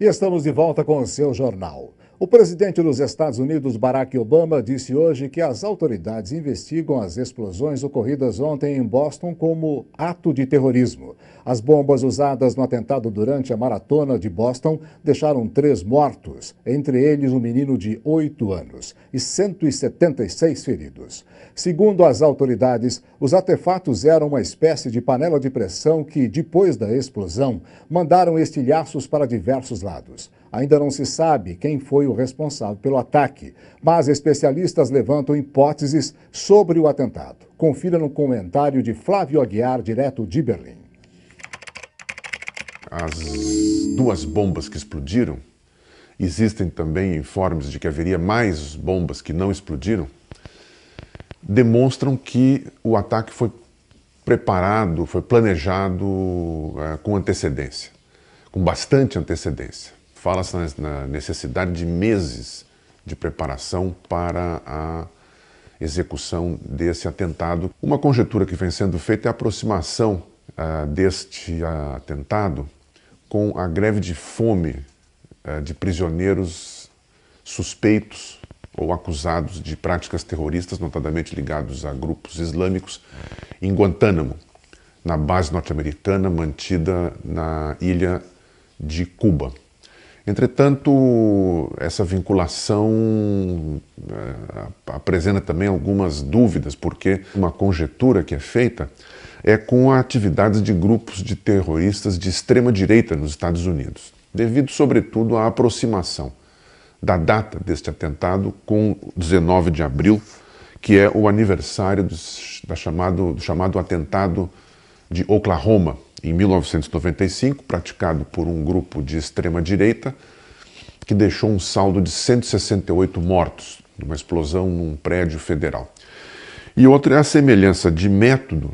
E estamos de volta com o seu jornal. O presidente dos Estados Unidos, Barack Obama, disse hoje que as autoridades investigam as explosões ocorridas ontem em Boston como ato de terrorismo. As bombas usadas no atentado durante a maratona de Boston deixaram três mortos, entre eles um menino de oito anos, e 176 feridos. Segundo as autoridades, os artefatos eram uma espécie de panela de pressão que, depois da explosão, mandaram estilhaços para diversos lados. Ainda não se sabe quem foi o responsável pelo ataque, mas especialistas levantam hipóteses sobre o atentado. Confira no comentário de Flávio Aguiar, direto de Berlim. As duas bombas que explodiram, existem também informes de que haveria mais bombas que não explodiram, demonstram que o ataque foi preparado, foi planejado eh, com antecedência, com bastante antecedência fala-se na necessidade de meses de preparação para a execução desse atentado. Uma conjetura que vem sendo feita é a aproximação uh, deste uh, atentado com a greve de fome uh, de prisioneiros suspeitos ou acusados de práticas terroristas, notadamente ligados a grupos islâmicos, em Guantánamo, na base norte-americana mantida na ilha de Cuba. Entretanto, essa vinculação eh, apresenta também algumas dúvidas, porque uma conjetura que é feita é com a atividade de grupos de terroristas de extrema direita nos Estados Unidos, devido sobretudo à aproximação da data deste atentado com 19 de abril, que é o aniversário do, da chamado, do chamado atentado de Oklahoma, em 1995, praticado por um grupo de extrema-direita, que deixou um saldo de 168 mortos numa explosão num prédio federal. E outra é a semelhança de método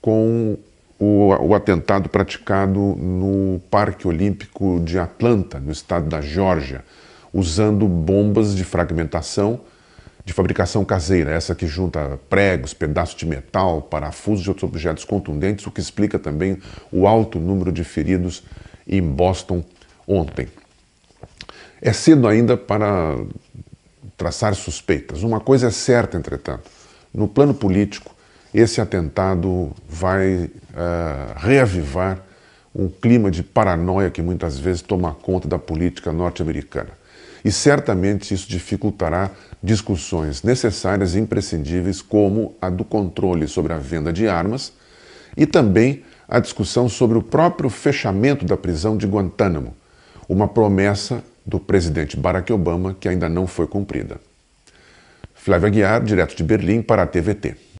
com o, o atentado praticado no Parque Olímpico de Atlanta, no estado da Geórgia, usando bombas de fragmentação de fabricação caseira, essa que junta pregos, pedaços de metal, parafusos e outros objetos contundentes, o que explica também o alto número de feridos em Boston ontem. É cedo ainda para traçar suspeitas. Uma coisa é certa, entretanto: no plano político, esse atentado vai uh, reavivar um clima de paranoia que muitas vezes toma conta da política norte-americana e certamente isso dificultará discussões necessárias e imprescindíveis, como a do controle sobre a venda de armas e também a discussão sobre o próprio fechamento da prisão de Guantánamo, uma promessa do presidente Barack Obama que ainda não foi cumprida. Flávia Guiar, direto de Berlim, para a TVT.